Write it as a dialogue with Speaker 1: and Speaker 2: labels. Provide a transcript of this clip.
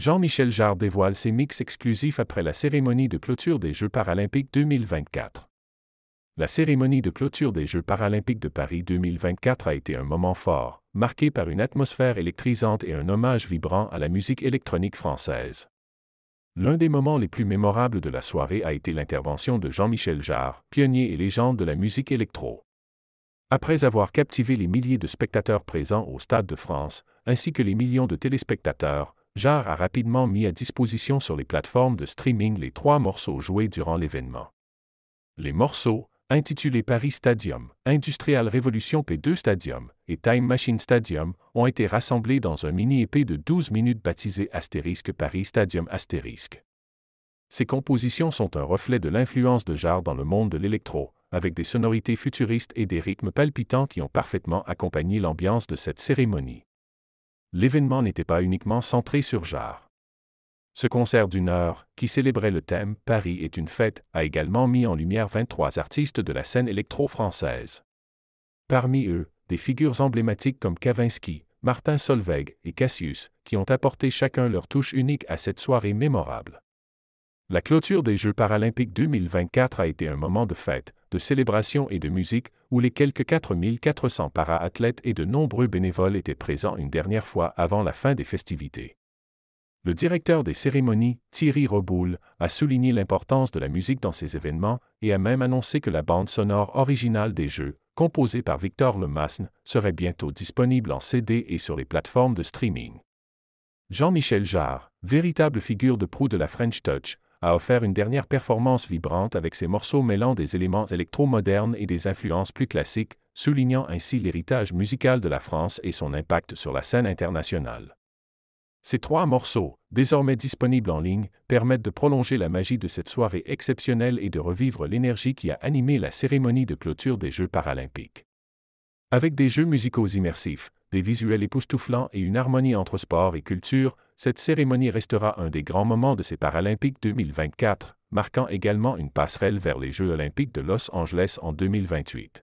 Speaker 1: Jean-Michel Jarre dévoile ses mix exclusifs après la cérémonie de clôture des Jeux paralympiques 2024. La cérémonie de clôture des Jeux paralympiques de Paris 2024 a été un moment fort, marqué par une atmosphère électrisante et un hommage vibrant à la musique électronique française. L'un des moments les plus mémorables de la soirée a été l'intervention de Jean-Michel Jarre, pionnier et légende de la musique électro. Après avoir captivé les milliers de spectateurs présents au Stade de France, ainsi que les millions de téléspectateurs, Jarre a rapidement mis à disposition sur les plateformes de streaming les trois morceaux joués durant l'événement. Les morceaux, intitulés Paris Stadium, Industrial Revolution P2 Stadium et Time Machine Stadium, ont été rassemblés dans un mini-épée de 12 minutes baptisé Astérisque Paris Stadium Astérisque. Ces compositions sont un reflet de l'influence de Jarre dans le monde de l'électro, avec des sonorités futuristes et des rythmes palpitants qui ont parfaitement accompagné l'ambiance de cette cérémonie l'événement n'était pas uniquement centré sur Jarre. Ce concert d'une heure, qui célébrait le thème Paris est une fête, a également mis en lumière 23 artistes de la scène électro-française. Parmi eux, des figures emblématiques comme Kavinsky, Martin Solveig et Cassius, qui ont apporté chacun leur touche unique à cette soirée mémorable. La clôture des Jeux paralympiques 2024 a été un moment de fête, de célébration et de musique, où les quelques 4400 para-athlètes et de nombreux bénévoles étaient présents une dernière fois avant la fin des festivités. Le directeur des cérémonies, Thierry Roboul, a souligné l'importance de la musique dans ces événements et a même annoncé que la bande sonore originale des Jeux, composée par Victor Lemasne, serait bientôt disponible en CD et sur les plateformes de streaming. Jean-Michel Jarre, véritable figure de proue de la French Touch, a offert une dernière performance vibrante avec ses morceaux mêlant des éléments électro-modernes et des influences plus classiques, soulignant ainsi l'héritage musical de la France et son impact sur la scène internationale. Ces trois morceaux, désormais disponibles en ligne, permettent de prolonger la magie de cette soirée exceptionnelle et de revivre l'énergie qui a animé la cérémonie de clôture des Jeux paralympiques. Avec des jeux musicaux immersifs, des visuels époustouflants et une harmonie entre sport et culture, cette cérémonie restera un des grands moments de ces Paralympiques 2024, marquant également une passerelle vers les Jeux olympiques de Los Angeles en 2028.